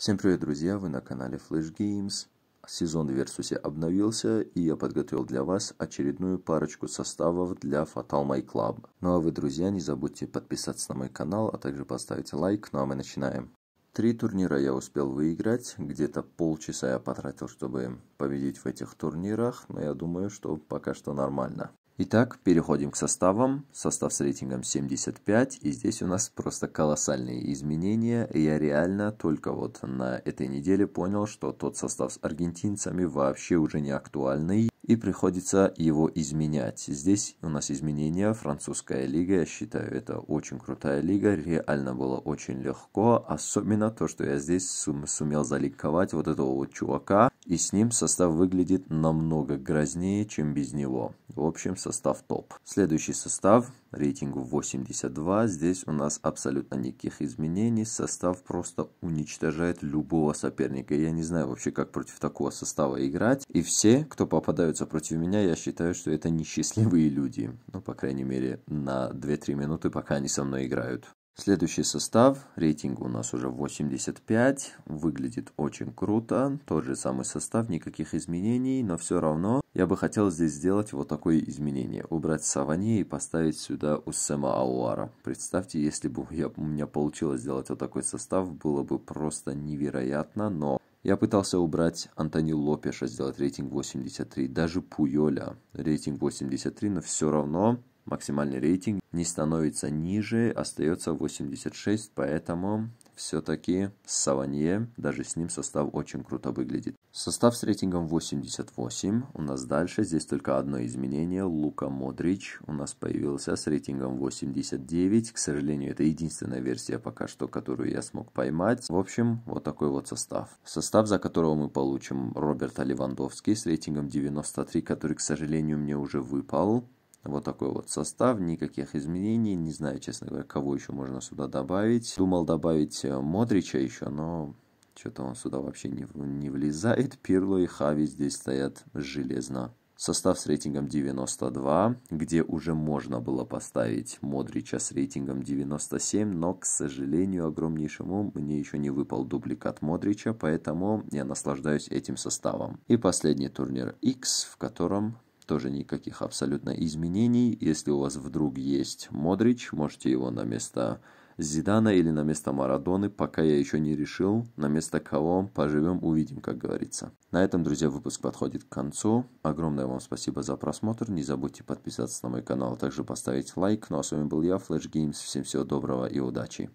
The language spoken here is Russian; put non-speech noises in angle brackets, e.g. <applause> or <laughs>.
Всем привет, друзья! Вы на канале Flash Games. Сезон в Версусе обновился, и я подготовил для вас очередную парочку составов для Fatal My Club. Ну а вы, друзья, не забудьте подписаться на мой канал, а также поставить лайк. Ну а мы начинаем. Три турнира я успел выиграть, где-то полчаса я потратил, чтобы победить в этих турнирах, но я думаю, что пока что нормально. Итак, переходим к составам. Состав с рейтингом 75. И здесь у нас просто колоссальные изменения. Я реально только вот на этой неделе понял, что тот состав с аргентинцами вообще уже не актуальный. И приходится его изменять. Здесь у нас изменения. Французская лига, я считаю, это очень крутая лига. Реально было очень легко. Особенно то, что я здесь сум сумел заликовать вот этого вот чувака. И с ним состав выглядит намного грознее, чем без него. В общем, состав топ. Следующий состав, рейтингу 82, здесь у нас абсолютно никаких изменений. Состав просто уничтожает любого соперника. Я не знаю вообще, как против такого состава играть. И все, кто попадаются против меня, я считаю, что это несчастливые люди. Ну, по крайней мере, на 2-3 минуты, пока они со мной играют. Следующий состав, рейтинг у нас уже 85, выглядит очень круто, тот же самый состав, никаких изменений, но все равно я бы хотел здесь сделать вот такое изменение, убрать Савани и поставить сюда Усема Ауара. Представьте, если бы я, у меня получилось сделать вот такой состав, было бы просто невероятно, но я пытался убрать Антони Лопеша, сделать рейтинг 83, даже Пуйоля рейтинг 83, но все равно Максимальный рейтинг не становится ниже, остается 86, поэтому все-таки Саванье, даже с ним состав очень круто выглядит. Состав с рейтингом 88 у нас дальше, здесь только одно изменение, Лука Модрич у нас появился с рейтингом 89, к сожалению, это единственная версия пока что, которую я смог поймать. В общем, вот такой вот состав. Состав, за которого мы получим Роберта Левандовский с рейтингом 93, который, к сожалению, мне уже выпал, вот такой вот состав, никаких изменений. Не знаю, честно говоря, кого еще можно сюда добавить. Думал добавить э, Модрича еще, но что-то он сюда вообще не, не влезает. <laughs> Пирло и Хави здесь стоят железно. Состав с рейтингом 92, где уже можно было поставить Модрича с рейтингом 97, но, к сожалению, огромнейшему мне еще не выпал дубликат Модрича, поэтому я наслаждаюсь этим составом. И последний турнир X, в котором тоже никаких абсолютно изменений. Если у вас вдруг есть Модрич, можете его на место Зидана или на место Марадоны, пока я еще не решил, на место кого поживем, увидим, как говорится. На этом, друзья, выпуск подходит к концу. Огромное вам спасибо за просмотр. Не забудьте подписаться на мой канал, а также поставить лайк. Ну а с вами был я, Flash Games. Всем всего доброго и удачи.